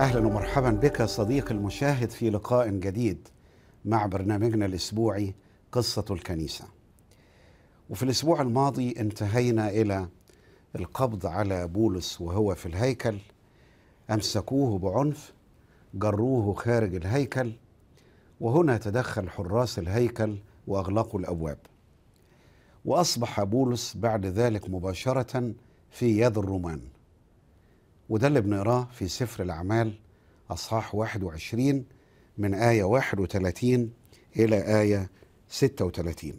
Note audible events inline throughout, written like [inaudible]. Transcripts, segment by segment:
اهلا ومرحبا بك صديقي المشاهد في لقاء جديد مع برنامجنا الاسبوعي قصه الكنيسه. وفي الاسبوع الماضي انتهينا الى القبض على بولس وهو في الهيكل امسكوه بعنف جروه خارج الهيكل وهنا تدخل حراس الهيكل واغلقوا الابواب واصبح بولس بعد ذلك مباشره في يد الرومان وده اللي بنقراه في سفر الاعمال اصحاح 21 من ايه 31 الى ايه 36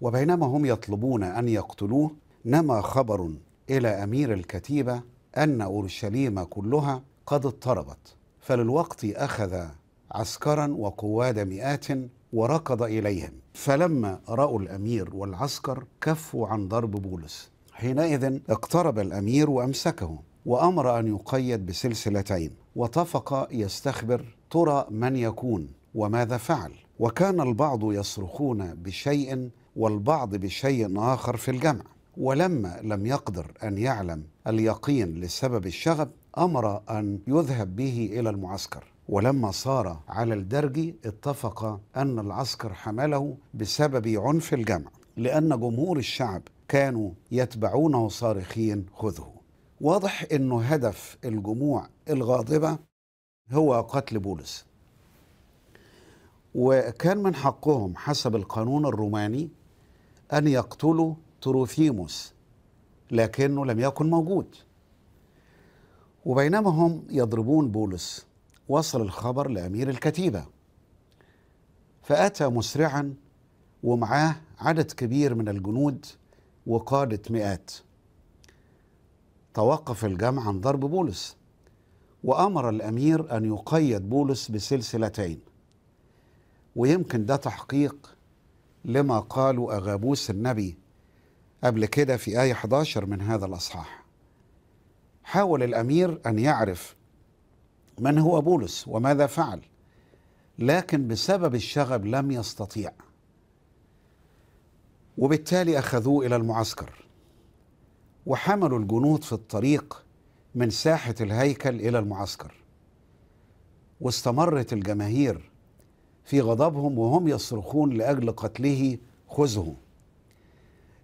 وبينما هم يطلبون ان يقتلوه نما خبر إلى أمير الكتيبة أن أورشليم كلها قد اضطربت فللوقت أخذ عسكرا وقواد مئات وركض إليهم فلما رأوا الأمير والعسكر كفوا عن ضرب بولس حينئذ اقترب الأمير وأمسكه وأمر أن يقيد بسلسلتين وطفق يستخبر ترى من يكون وماذا فعل وكان البعض يصرخون بشيء والبعض بشيء آخر في الجمع ولما لم يقدر أن يعلم اليقين لسبب الشغب أمر أن يذهب به إلى المعسكر ولما صار على الدرج اتفق أن العسكر حمله بسبب عنف الجمع لأن جمهور الشعب كانوا يتبعونه صارخين خذه واضح أنه هدف الجموع الغاضبة هو قتل بولس وكان من حقهم حسب القانون الروماني أن يقتلوا تروفيموس لكنه لم يكن موجود وبينما هم يضربون بولس وصل الخبر لأمير الكتيبة فأتى مسرعا ومعاه عدد كبير من الجنود وقادة مئات توقف الجمع عن ضرب بولس وأمر الأمير أن يقيد بولس بسلسلتين ويمكن ده تحقيق لما قاله أغابوس النبي قبل كده في آية 11 من هذا الأصحاح حاول الأمير أن يعرف من هو بولس وماذا فعل لكن بسبب الشغب لم يستطيع وبالتالي أخذوه إلى المعسكر وحملوا الجنود في الطريق من ساحة الهيكل إلى المعسكر واستمرت الجماهير في غضبهم وهم يصرخون لأجل قتله خذه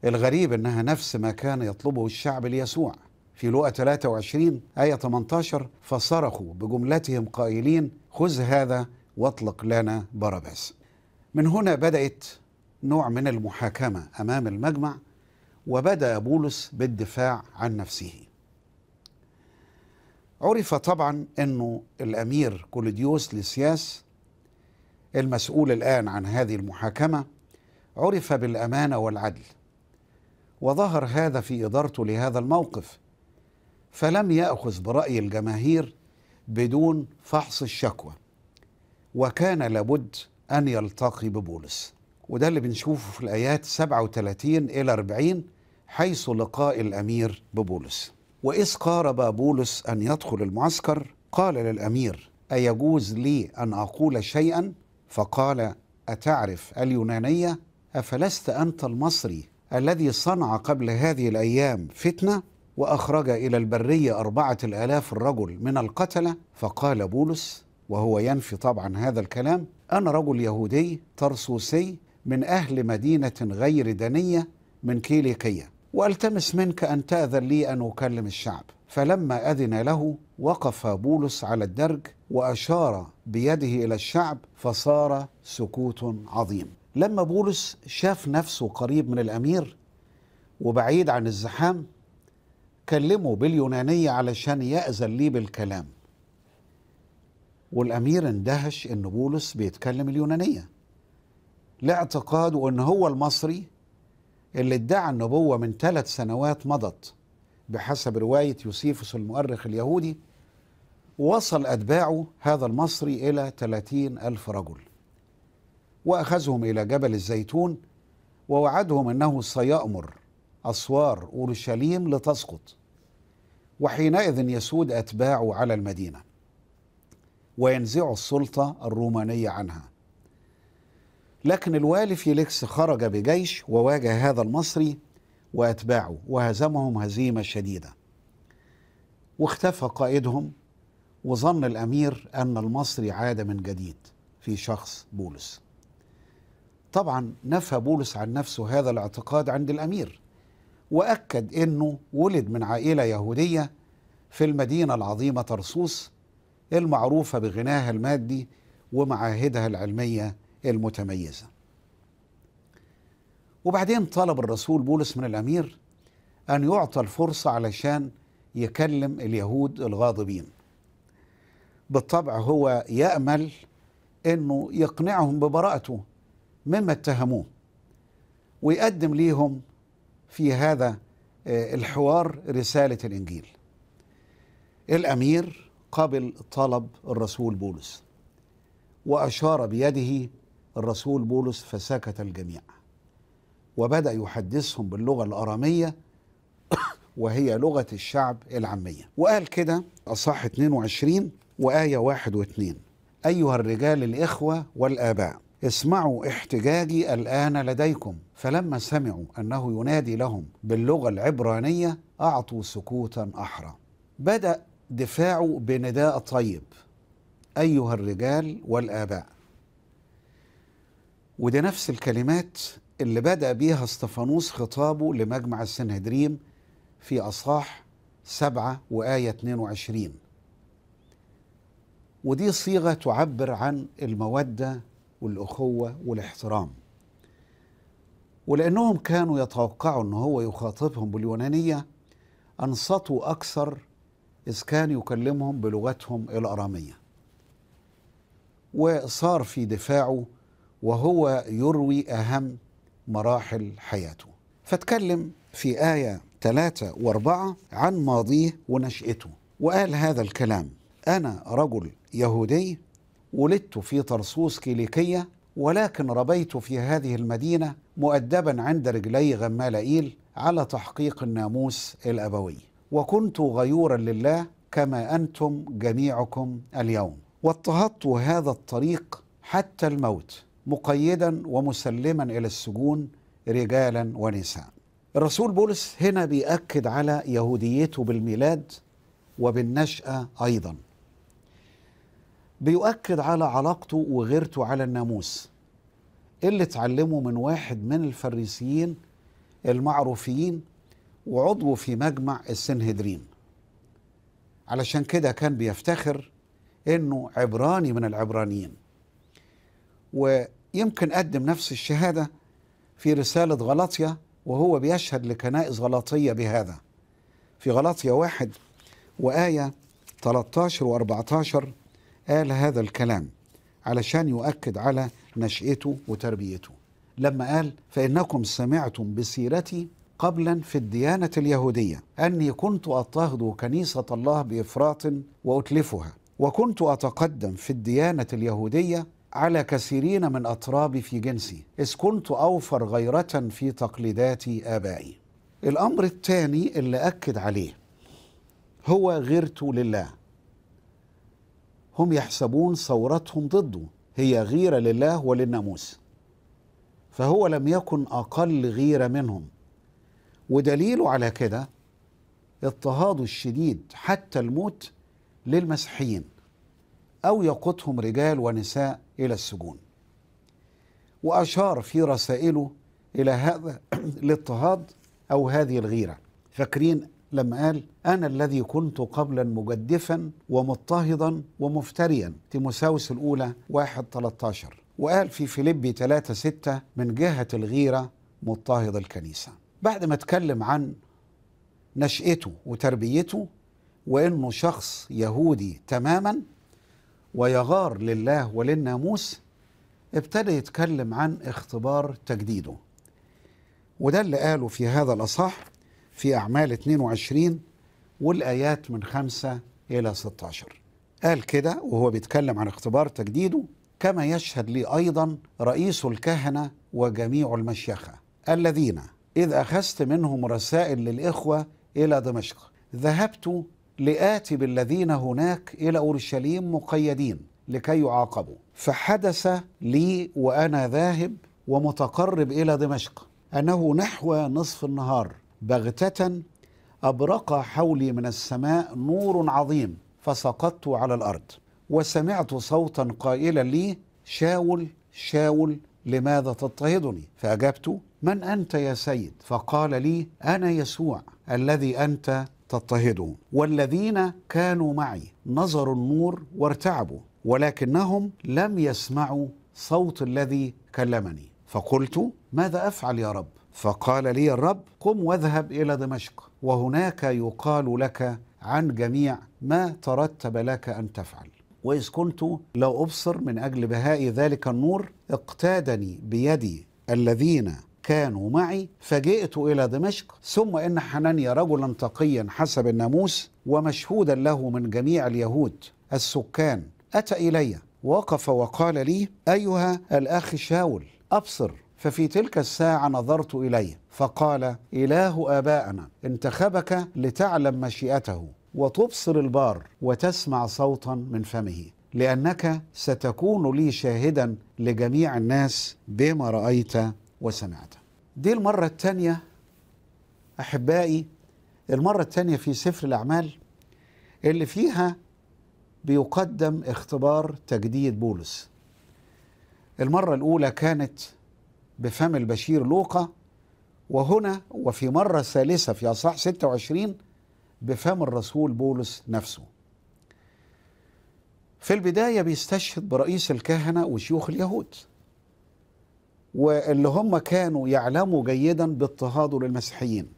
الغريب انها نفس ما كان يطلبه الشعب ليسوع في لوقا 23 آية 18 فصرخوا بجملتهم قائلين خذ هذا واطلق لنا باراباس. من هنا بدأت نوع من المحاكمة أمام المجمع وبدأ بولس بالدفاع عن نفسه عرف طبعا أنه الأمير كولوديوس لسياس المسؤول الآن عن هذه المحاكمة عرف بالأمانة والعدل وظهر هذا في إدارته لهذا الموقف فلم يأخذ برأي الجماهير بدون فحص الشكوى وكان لابد أن يلتقي ببولس وده اللي بنشوفه في الآيات 37 إلى 40 حيث لقاء الأمير ببولس وإذ قارب بولس أن يدخل المعسكر قال للأمير أيجوز لي أن أقول شيئا فقال أتعرف اليونانية أفلست أنت المصري الذي صنع قبل هذه الأيام فتنة وأخرج إلى البرية أربعة الآلاف الرجل من القتلة فقال بولس وهو ينفي طبعا هذا الكلام أنا رجل يهودي ترسوسي من أهل مدينة غير دنية من كيليقية والتمس منك ان تاذن لي ان اكلم الشعب فلما اذن له وقف بولس على الدرج واشار بيده الى الشعب فصار سكوت عظيم لما بولس شاف نفسه قريب من الأمير وبعيد عن الزحام كلمه باليونانية علشان يأذن ليه بالكلام والأمير اندهش إن بولس بيتكلم اليونانية لاعتقاده إن هو المصري اللي ادعى النبوة من ثلاث سنوات مضت بحسب رواية يوسيفوس المؤرخ اليهودي وصل أتباعه هذا المصري إلى ثلاثين ألف رجل واخذهم الى جبل الزيتون ووعدهم انه سيامر اسوار اورشليم لتسقط وحينئذ يسود اتباعه على المدينه وينزع السلطه الرومانيه عنها لكن الوالي فيليكس خرج بجيش وواجه هذا المصري واتباعه وهزمهم هزيمه شديده واختفى قائدهم وظن الامير ان المصري عاد من جديد في شخص بولس طبعا نفى بولس عن نفسه هذا الاعتقاد عند الأمير وأكد أنه ولد من عائلة يهودية في المدينة العظيمة طرسوس المعروفة بغناها المادي ومعاهدها العلمية المتميزة وبعدين طلب الرسول بولس من الأمير أن يعطى الفرصة علشان يكلم اليهود الغاضبين بالطبع هو يأمل أنه يقنعهم ببراءته مما اتهموه ويقدم ليهم في هذا آه، الحوار رسالة الإنجيل الأمير قبل طلب الرسول بولس وأشار بيده الرسول بولس فسكت الجميع وبدأ يحدثهم باللغة الأرامية [coughs] وهي لغة الشعب العامية وقال كده أصح 22 وآية 1 و2 أيها الرجال الإخوة والآباء اسمعوا احتجاجي الآن لديكم فلما سمعوا أنه ينادي لهم باللغة العبرانية أعطوا سكوتا أحرى بدأ دفاعه بنداء طيب أيها الرجال والآباء ودي نفس الكلمات اللي بدأ بيها استفانوس خطابه لمجمع السنهدريم في أصحاح سبعة وآية 22 ودي صيغة تعبر عن المودة والأخوة والاحترام ولأنهم كانوا يتوقعوا أن هو يخاطبهم باليونانية أنصتوا أكثر إذ كان يكلمهم بلغتهم الأرامية وصار في دفاعه وهو يروي أهم مراحل حياته فاتكلم في آية و وأربعة عن ماضيه ونشأته وقال هذا الكلام أنا رجل يهودي ولدت في طرسوس كيليكية ولكن ربيت في هذه المدينة مؤدبا عند رجلي غمال إيل على تحقيق الناموس الأبوي وكنت غيورا لله كما أنتم جميعكم اليوم واضطهدت هذا الطريق حتى الموت مقيدا ومسلما إلى السجون رجالا ونساء الرسول بولس هنا بيأكد على يهوديته بالميلاد وبالنشأة أيضا بيؤكد على علاقته وغيرته على الناموس اللي اتعلمه من واحد من الفريسيين المعروفين وعضو في مجمع السنهدرين علشان كده كان بيفتخر انه عبراني من العبرانيين ويمكن قدم نفس الشهاده في رساله غلاطيا وهو بيشهد لكنائس غلاطيه بهذا في غلاطيا واحد وايه 13 و14 قال هذا الكلام علشان يؤكد على نشأته وتربيته لما قال فإنكم سمعتم بسيرتي قبلا في الديانة اليهودية أني كنت أضطهد كنيسة الله بإفراط وأتلفها وكنت أتقدم في الديانة اليهودية على كثيرين من أطرابي في جنسي إذ كنت أوفر غيرة في تقليدات آبائي الأمر الثاني اللي أكد عليه هو غيرته لله هم يحسبون ثورتهم ضده هي غيرة لله وللناموس فهو لم يكن أقل غيرة منهم ودليله على كده اضطهاده الشديد حتى الموت للمسيحيين أو يقودهم رجال ونساء إلى السجون وأشار في رسائله إلى هذا [clears throat] الاضطهاد أو هذه الغيرة فاكرين لما قال أنا الذي كنت قبلا مجدفا ومضطهدا ومفتريا تيموساوس الأولى واحد 13 وقال في فيليبي 3 6 من جهة الغيرة مضطهد الكنيسة بعد ما اتكلم عن نشأته وتربيته وإنه شخص يهودي تماما ويغار لله وللناموس ابتدى يتكلم عن اختبار تجديده وده اللي قاله في هذا الأصح في أعمال 22 والآيات من 5 إلى 16 قال كده وهو بيتكلم عن اختبار تجديده كما يشهد لي أيضا رئيس الكهنة وجميع المشيخة الذين إذ أخذت منهم رسائل للإخوة إلى دمشق ذهبت لآتي بالذين هناك إلى أورشليم مقيدين لكي يعاقبوا فحدث لي وأنا ذاهب ومتقرب إلى دمشق أنه نحو نصف النهار بغتة أبرق حولي من السماء نور عظيم فسقطت على الأرض وسمعت صوتا قائلا لي شاول شاول لماذا تضطهدني فأجبت من أنت يا سيد فقال لي أنا يسوع الذي أنت تضطهده والذين كانوا معي نظروا النور وارتعبوا ولكنهم لم يسمعوا صوت الذي كلمني فقلت ماذا أفعل يا رب فقال لي الرب قم واذهب الى دمشق وهناك يقال لك عن جميع ما ترتب لك ان تفعل واذ كنت لو ابصر من اجل بهاء ذلك النور اقتادني بيدي الذين كانوا معي فجئت الى دمشق ثم ان حنانيا رجلا تقيا حسب الناموس ومشهودا له من جميع اليهود السكان اتى الي وقف وقال لي ايها الاخ شاول ابصر ففي تلك الساعة نظرت إليه فقال إله آبائنا انتخبك لتعلم مشيئته وتبصر البار وتسمع صوتا من فمه لأنك ستكون لي شاهدا لجميع الناس بما رأيت وسمعت دي المرة الثانية أحبائي المرة الثانية في سفر الأعمال اللي فيها بيقدم اختبار تجديد بولس المرة الأولى كانت بفم البشير لوقا وهنا وفي مرة ثالثة في أصحاح 26 بفم الرسول بولس نفسه في البداية بيستشهد برئيس الكهنة وشيوخ اليهود واللي هم كانوا يعلموا جيدا باضطهاده للمسيحيين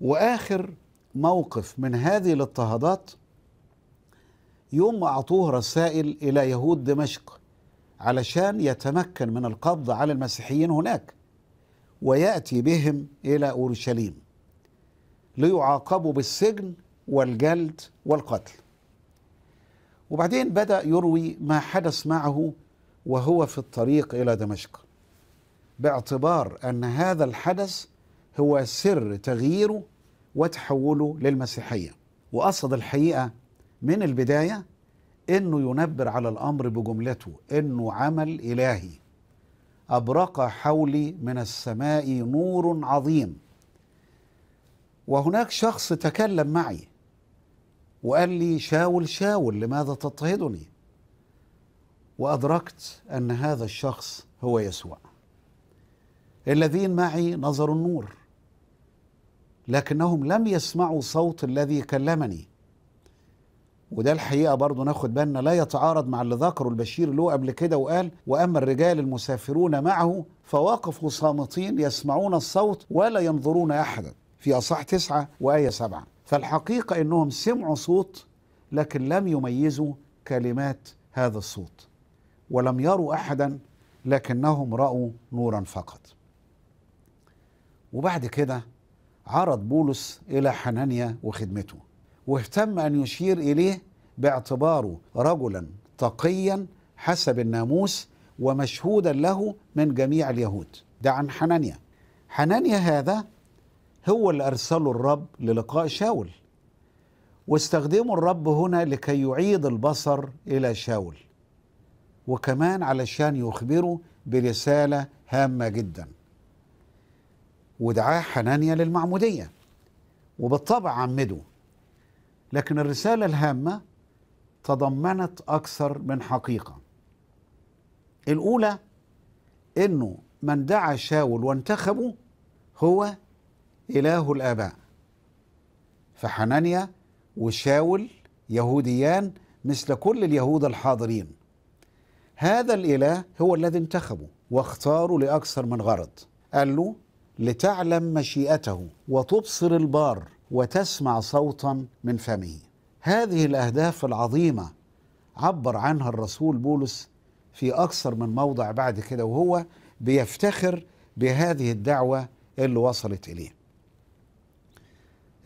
وآخر موقف من هذه الاضطهادات يوم أعطوه رسائل إلى يهود دمشق علشان يتمكن من القبض على المسيحيين هناك ويأتي بهم إلى أورشليم ليعاقبوا بالسجن والجلد والقتل وبعدين بدأ يروي ما حدث معه وهو في الطريق إلى دمشق باعتبار أن هذا الحدث هو سر تغييره وتحوله للمسيحية وقصد الحقيقة من البداية انه ينبر على الامر بجملته انه عمل الهي ابرق حولي من السماء نور عظيم وهناك شخص تكلم معي وقال لي شاول شاول لماذا تضطهدني وادركت ان هذا الشخص هو يسوع الذين معي نظروا النور لكنهم لم يسمعوا صوت الذي كلمني وده الحقيقه برضه ناخد بالنا لا يتعارض مع اللي ذكره البشير له قبل كده وقال واما الرجال المسافرون معه فوقفوا صامتين يسمعون الصوت ولا ينظرون احدا في اصح تسعه وايه سبعه فالحقيقه انهم سمعوا صوت لكن لم يميزوا كلمات هذا الصوت ولم يروا احدا لكنهم راوا نورا فقط وبعد كده عرض بولس الى حنانيا وخدمته واهتم أن يشير إليه باعتباره رجلا تقيا حسب الناموس ومشهودا له من جميع اليهود ده عن حنانيا حنانيا هذا هو اللي أرسله الرب للقاء شاول واستخدمه الرب هنا لكي يعيد البصر إلى شاول وكمان علشان يخبره برسالة هامة جدا ودعاه حنانيا للمعمودية وبالطبع عمده لكن الرسالة الهامة تضمنت أكثر من حقيقة الأولى أنه من دعا شاول وانتخبه هو إله الآباء فحنانيا وشاول يهوديان مثل كل اليهود الحاضرين هذا الإله هو الذي انتخبه واختاره لأكثر من غرض قال له لتعلم مشيئته وتبصر البار وتسمع صوتا من فمه هذه الاهداف العظيمه عبر عنها الرسول بولس في اكثر من موضع بعد كده وهو بيفتخر بهذه الدعوه اللي وصلت اليه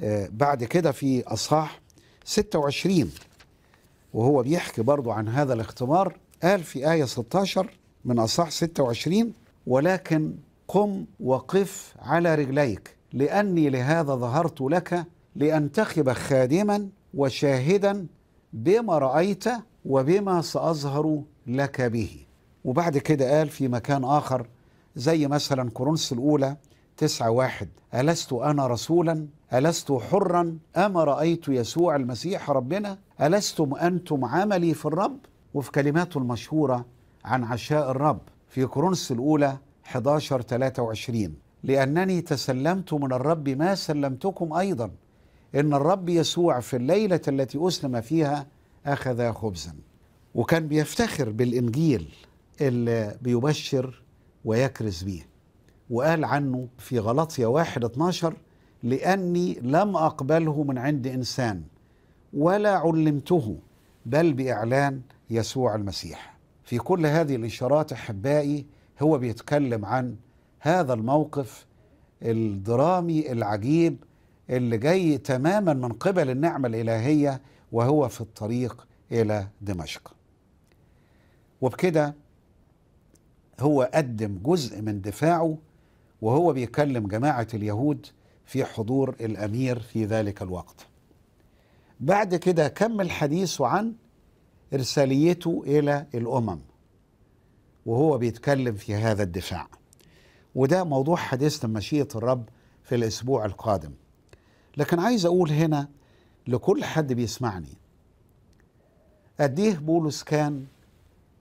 آه، بعد كده في اصحاح 26 وهو بيحكي برضو عن هذا الاختبار قال في آية 16 من اصحاح 26 ولكن قم وقف على رجليك لأني لهذا ظهرت لك لأنتخب خادما وشاهدا بما رأيت وبما سأظهر لك به وبعد كده قال في مكان آخر زي مثلا كورنس الأولى تسعة واحد ألست أنا رسولا ألست حرا أما رأيت يسوع المسيح ربنا ألستم أنتم عملي في الرب وفي كلماته المشهورة عن عشاء الرب في كورنس الأولى 11 23 لأنني تسلمت من الرب ما سلمتكم أيضا إن الرب يسوع في الليلة التي أسلم فيها أخذ خبزا وكان بيفتخر بالإنجيل اللي بيبشر ويكرز بيه وقال عنه في غلطية واحد 12 لأني لم أقبله من عند إنسان ولا علمته بل بإعلان يسوع المسيح في كل هذه الإشارات أحبائي هو بيتكلم عن هذا الموقف الدرامي العجيب اللي جاي تماما من قبل النعمة الإلهية وهو في الطريق إلى دمشق وبكده هو قدم جزء من دفاعه وهو بيكلم جماعة اليهود في حضور الأمير في ذلك الوقت بعد كده كمل حديثه عن إرساليته إلى الأمم وهو بيتكلم في هذا الدفاع وده موضوع حديثنا مشيئة الرب في الأسبوع القادم لكن عايز أقول هنا لكل حد بيسمعني قد إيه بولس كان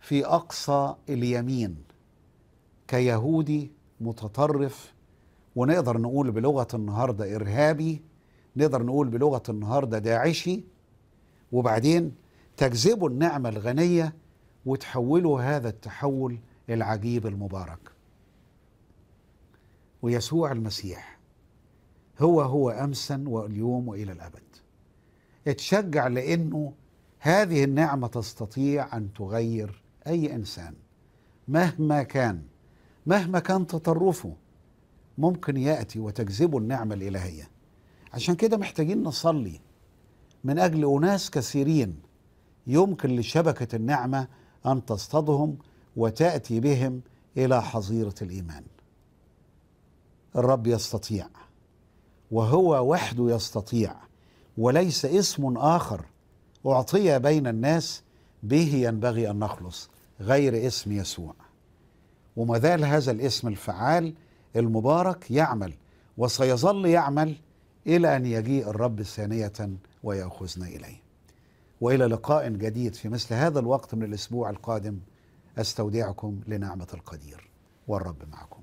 في أقصى اليمين كيهودي متطرف ونقدر نقول بلغة النهاردة إرهابي نقدر نقول بلغة النهاردة داعشي وبعدين تجذبوا النعمة الغنية وتحولوا هذا التحول العجيب المبارك ويسوع المسيح هو هو امسا واليوم والى الابد اتشجع لانه هذه النعمه تستطيع ان تغير اي انسان مهما كان مهما كان تطرفه ممكن ياتي وتجذبه النعمه الالهيه عشان كده محتاجين نصلي من اجل اناس كثيرين يمكن لشبكه النعمه ان تصطادهم وتاتي بهم الى حظيره الايمان الرب يستطيع وهو وحده يستطيع وليس اسم اخر اعطي بين الناس به ينبغي ان نخلص غير اسم يسوع وما زال هذا الاسم الفعال المبارك يعمل وسيظل يعمل الى ان يجيء الرب ثانيه وياخذنا اليه والى لقاء جديد في مثل هذا الوقت من الاسبوع القادم استودعكم لنعمه القدير والرب معكم